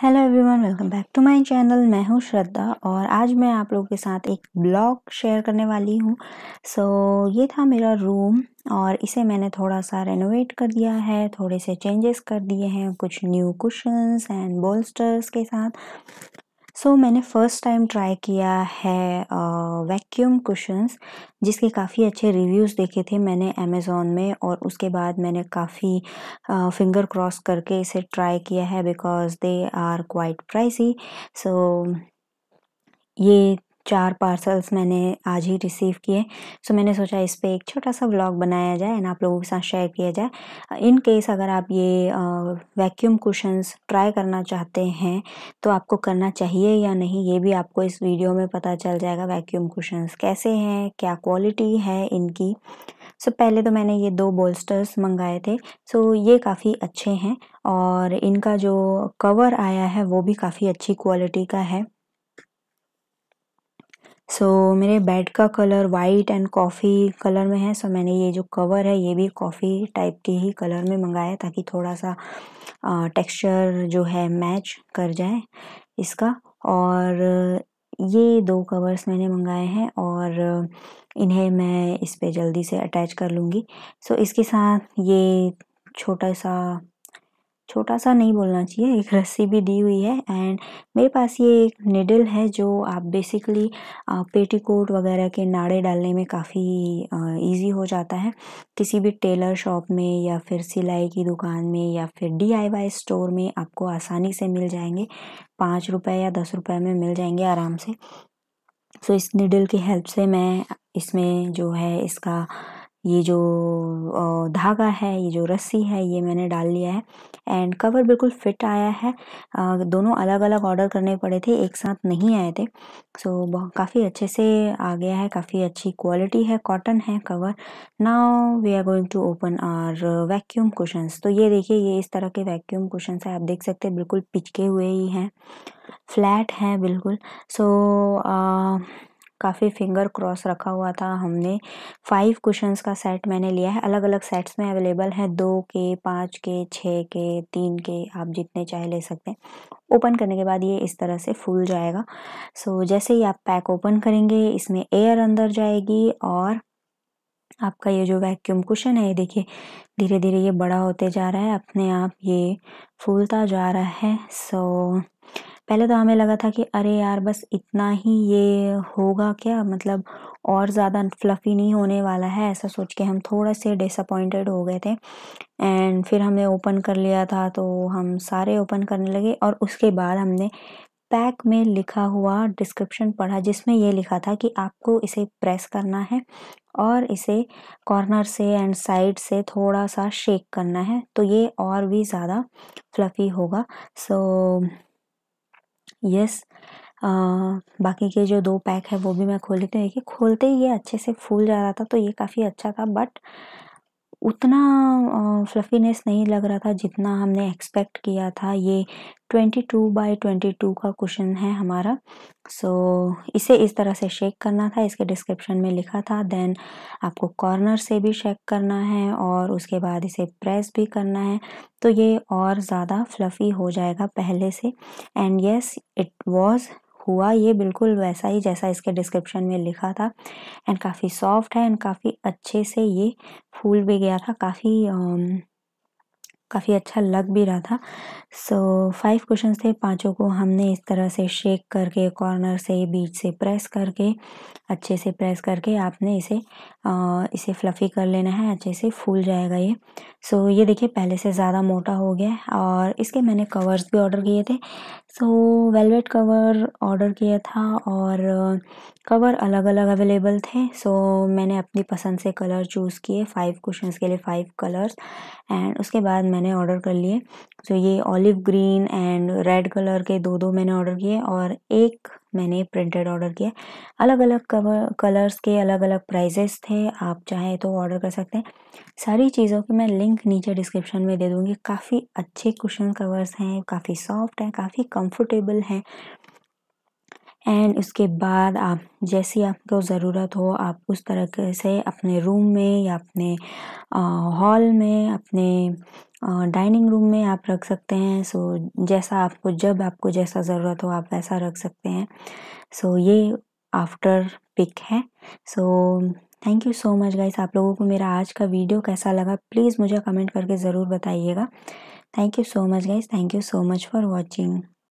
hello everyone welcome back to my channel मैं हूँ श्रद्धा और आज मैं आप लोगों के साथ एक ब्लॉग शेयर करने वाली हूँ सो so, ये था मेरा रूम और इसे मैंने थोड़ा सा रेनोवेट कर दिया है थोड़े से चेंजेस कर दिए हैं कुछ न्यू कुशंस एंड बोल्स्टर्स के साथ सो मैंने फ़र्स्ट टाइम ट्राई किया है वैक्यूम कुशंस जिसके काफ़ी अच्छे रिव्यूज़ देखे थे मैंने अमेज़ोन में और उसके बाद मैंने काफ़ी फिंगर क्रॉस करके इसे ट्राई किया है because they are quite pricey so ये चार पार्सल्स मैंने आज ही रिसीव किए सो मैंने सोचा इस पर एक छोटा सा व्लॉग बनाया जाए एंड आप लोगों के साथ शेयर किया जाए इन केस अगर आप ये वैक्यूम कुशंस ट्राई करना चाहते हैं तो आपको करना चाहिए या नहीं ये भी आपको इस वीडियो में पता चल जाएगा वैक्यूम कुशंस कैसे हैं क्या क्वालिटी है इनकी सो so, पहले तो मैंने ये दो बोल्स्टर्स मंगाए थे सो so, ये काफ़ी अच्छे हैं और इनका जो कवर आया है वो भी काफ़ी अच्छी क्वालिटी का है सो so, मेरे बेड का colour white and coffee colour में है सो so, मैंने ये जो कवर है ये भी कॉफ़ी टाइप के ही कलर में मंगाया ताकि थोड़ा सा टेक्सचर जो है मैच कर जाए इसका और ये दो कवर्स मैंने मंगाए हैं और इन्हें मैं इस पर जल्दी से अटैच कर लूँगी सो so, इसके साथ ये छोटा सा छोटा सा नहीं बोलना चाहिए एक रस्सी भी दी हुई है एंड मेरे पास ये एक निडल है जो आप बेसिकली पेटीकोट वगैरह के नाड़े डालने में काफ़ी इजी हो जाता है किसी भी टेलर शॉप में या फिर सिलाई की दुकान में या फिर डीआईवाई स्टोर में आपको आसानी से मिल जाएंगे पाँच रुपये या दस रुपये में मिल जाएंगे आराम से सो तो so, इस निडल की हेल्प से मैं इसमें जो है इसका ये जो धागा है ये जो रस्सी है ये मैंने डाल लिया है एंड कवर बिल्कुल फिट आया है दोनों अलग अलग ऑर्डर करने पड़े थे एक साथ नहीं आए थे सो काफ़ी अच्छे से आ गया है काफ़ी अच्छी क्वालिटी है कॉटन है cover now we are going to open our vacuum cushions तो ये देखिए ये इस तरह के वैक्यूम कुशंस है आप देख सकते हैं बिल्कुल पिचके हुए ही हैं फ्लैट हैं बिल्कुल सो so, uh, काफ़ी फिंगर क्रॉस रखा हुआ था हमने फाइव क्वेश्चन का सेट मैंने लिया है अलग अलग सेट्स में अवेलेबल है दो के पाँच के छः के तीन के आप जितने चाहे ले सकते हैं ओपन करने के बाद ये इस तरह से फूल जाएगा सो so, जैसे ही आप पैक ओपन करेंगे इसमें एयर अंदर जाएगी और आपका ये जो वैक्यूम कुशन है ये देखिए धीरे धीरे ये बड़ा होते जा रहा है अपने आप ये फूलता जा रहा है सो so, पहले तो हमें लगा था कि अरे यार बस इतना ही ये होगा क्या मतलब और ज़्यादा फ्लफ़ी नहीं होने वाला है ऐसा सोच के हम थोड़ा से डिसअपॉइंटेड हो गए थे एंड फिर हमने ओपन कर लिया था तो हम सारे ओपन करने लगे और उसके बाद हमने पैक में लिखा हुआ डिस्क्रिप्शन पढ़ा जिसमें ये लिखा था कि आपको इसे प्रेस करना है और इसे कॉर्नर से एंड साइड से थोड़ा सा शेक करना है तो ये और भी ज़्यादा फ्लफ़ी होगा सो so, यस आ, बाकी के जो दो पैक है वो भी मैं खोल लेती हूँ देखिए खोलते ही ये अच्छे से फूल जा रहा था तो ये काफ़ी अच्छा था बट उतना फ्लफीनेस नहीं लग रहा था जितना हमने एक्सपेक्ट किया था ये 22 बाय 22 का क्वेश्चन है हमारा सो so, इसे इस तरह से शेक करना था इसके डिस्क्रिप्शन में लिखा था देन आपको कॉर्नर से भी शेक करना है और उसके बाद इसे प्रेस भी करना है तो ये और ज़्यादा फ्लफ़ी हो जाएगा पहले से एंड येस इट वॉज़ हुआ ये बिल्कुल वैसा ही जैसा इसके डिस्क्रिप्शन में लिखा था एंड काफ़ी सॉफ्ट है एंड काफ़ी अच्छे से ये फूल भी गया था काफ़ी काफ़ी अच्छा लग भी रहा था सो फाइव क्वेश्चन थे पांचों को हमने इस तरह से शेक करके कॉर्नर से बीच से प्रेस करके अच्छे से प्रेस करके आपने इसे आ, इसे फ्लफ़ी कर लेना है अच्छे से फूल जाएगा ये सो ये देखिए पहले से ज़्यादा मोटा हो गया और इसके मैंने कवर्स भी ऑर्डर किए थे सो वेलवेट कवर ऑर्डर किया था और कवर अलग अलग अवेलेबल थे सो मैंने अपनी पसंद से कलर चूज़ किए फाइव क्वेश्चन के लिए फ़ाइव कलर्स एंड उसके बाद मैंने ऑर्डर कर लिए सो ये olive green and red colour के दो दो मैंने ऑर्डर किए और एक मैंने प्रिंटेड ऑर्डर किया अलग अलग कवर कलर्स के अलग अलग प्राइजेस थे आप चाहें तो ऑर्डर कर सकते हैं सारी चीज़ों के मैं लिंक नीचे डिस्क्रिप्शन में दे दूँगी काफ़ी अच्छे कुशन कवर्स हैं काफ़ी सॉफ्ट हैं काफ़ी कम्फर्टेबल हैं एंड उसके बाद आप जैसी आपको ज़रूरत हो आप उस तरह से अपने रूम में या अपने हॉल में अपने डाइनिंग रूम में आप रख सकते हैं सो जैसा आपको जब आपको जैसा ज़रूरत हो आप वैसा रख सकते हैं सो ये आफ्टर पिक है so thank you so much guys आप लोगों को मेरा आज का वीडियो कैसा लगा प्लीज़ मुझे कमेंट करके ज़रूर बताइएगा thank you so much guys thank you so much for watching